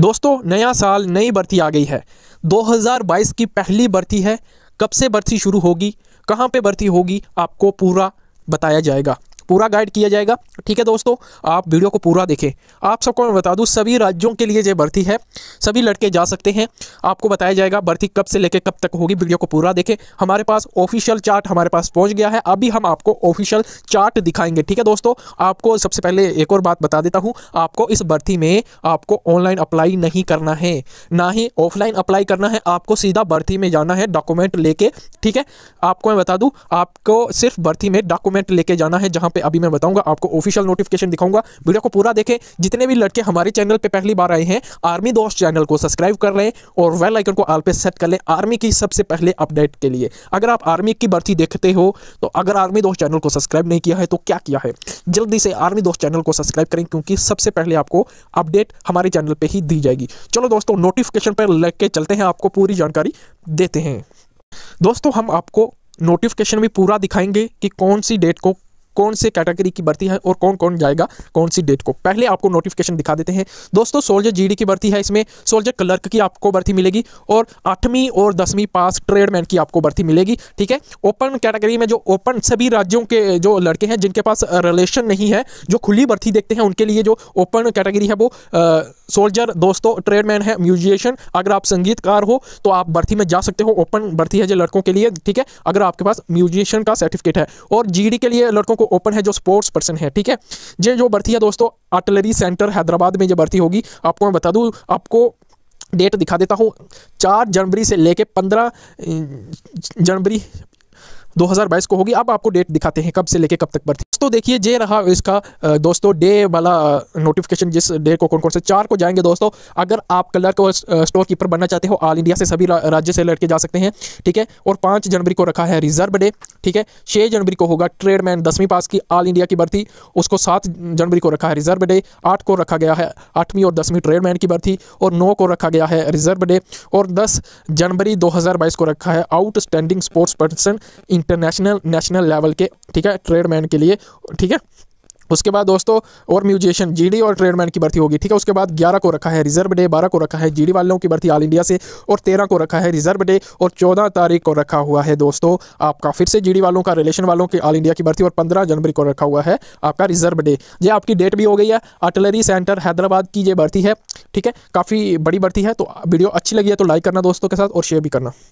दोस्तों नया साल नई भर्ती आ गई है 2022 की पहली भर्ती है कब से भर्ती शुरू होगी कहाँ पे भर्ती होगी आपको पूरा बताया जाएगा पूरा गाइड किया जाएगा ठीक है दोस्तों आप वीडियो को पूरा देखें आप सबको मैं बता दूँ सभी राज्यों के लिए जो भर्ती है सभी लड़के जा सकते हैं आपको बताया जाएगा भर्ती कब से लेकर कब तक होगी वीडियो को पूरा देखें हमारे पास ऑफिशियल चार्ट हमारे पास पहुँच गया है अभी हम आपको ऑफिशियल चार्ट दिखाएंगे ठीक है दोस्तों आपको सबसे पहले एक और बात बता देता हूँ आपको इस भर्ती में आपको ऑनलाइन अप्लाई नहीं करना है ना ही ऑफलाइन अप्लाई करना है आपको सीधा भर्ती में जाना है डॉक्यूमेंट लेके ठीक है आपको मैं बता दूँ आपको सिर्फ भर्ती में डॉक्यूमेंट लेके जाना है जहाँ पे पे अभी मैं बताऊंगा आपको ऑफिशियल नोटिफिकेशन दिखाऊंगा वीडियो को पूरा देखें जितने भी लड़के हमारे चैनल पे पहली बार आए हैं आर्मी दोस्त चैनल को सब्सक्राइब कर लें और वेल आइकन को आल पे सेट कर लें आर्मी की सबसे पहले अपडेट के लिए अगर आप आर्मी की भर्ती देखते हो तो अगर आर्मी दोस्त चैनल को सब्सक्राइब नहीं किया है तो क्या किया है जल्दी से आर्मी दोस्त चैनल को सब्सक्राइब करें क्योंकि सबसे पहले आपको अपडेट हमारे चैनल पर ही दी जाएगी चलो दोस्तों नोटिफिकेशन पर लग के चलते हैं आपको पूरी जानकारी देते हैं दोस्तों हम आपको नोटिफिकेशन भी पूरा दिखाएंगे कि कौन सी डेट को कौन से कैटेगरी की भर्ती है और कौन कौन जाएगा कौन सी डेट को पहले आपको नोटिफिकेशन दिखा देते हैं दोस्तों सोल्जर जीडी की भर्ती है इसमें सोल्जर क्लर्क की आपको भर्ती मिलेगी और आठवीं और दसवीं पास ट्रेडमैन की आपको भर्ती मिलेगी ठीक है ओपन कैटेगरी में जो ओपन सभी राज्यों के जो लड़के हैं जिनके पास रिलेशन नहीं है जो खुली भर्ती देखते हैं उनके लिए जो ओपन कैटेगरी है वो सोल्जर दोस्तों ट्रेडमैन है म्यूजिशियन अगर आप संगीतकार हो तो आप भर्ती में जा सकते हो ओपन भर्ती है जो लड़कों के लिए ठीक है अगर आपके पास म्यूजिशियन का सर्टिफिकेट है और जी के लिए लड़कों को ओपन है जो स्पोर्ट्स पर्सन है ठीक है ये जो भर्ती है दोस्तों अटलरी सेंटर हैदराबाद में जो भर्ती होगी आपको मैं बता दूँ आपको डेट दिखा देता हूँ चार जनवरी से लेके पंद्रह जनवरी 2022 को होगी अब आपको डेट दिखाते हैं कब से लेके कब तक भर्ती दोस्तों देखिए ये रहा इसका दोस्तों डे वाला नोटिफिकेशन जिस डे को कौन कौन से चार को जाएंगे दोस्तों अगर आप कलर को स्टोर कीपर बनना चाहते हो ऑल इंडिया से सभी राज्य से लड़के जा सकते हैं ठीक है और पाँच जनवरी को रखा है रिजर्व डे ठीक है छः जनवरी को होगा ट्रेडमैन दसवीं पास की ऑल इंडिया की भर्ती उसको सात जनवरी को रखा है रिजर्व डे आठ को रखा गया है आठवीं और दसवीं ट्रेडमैन की भर्ती और नौ को रखा गया है रिजर्व डे और दस जनवरी दो को रखा है outstanding sports person international national level के ठीक है ट्रेडमैन के लिए ठीक है उसके बाद दोस्तों और म्यूजिशियन जीडी और ट्रेडमैन की भर्ती होगी ठीक है उसके बाद 11 को रखा है रिजर्व डे 12 को रखा है जीडी वालों की भर्ती ऑल इंडिया से और 13 को रखा है रिजर्व डे और 14 तारीख को रखा हुआ है दोस्तों आपका फिर से जीडी वालों का रिलेशन वालों की ऑल इंडिया की भर्ती और पंद्रह जनवरी को रखा हुआ है आपका रिजर्व डे ये आपकी डेट भी हो गई है अटलरी सेंटर हैदराबाद की ये भर्ती है ठीक है काफ़ी बड़ी भर्ती है तो वीडियो अच्छी लगी है तो लाइक करना दोस्तों के साथ और शेयर भी करना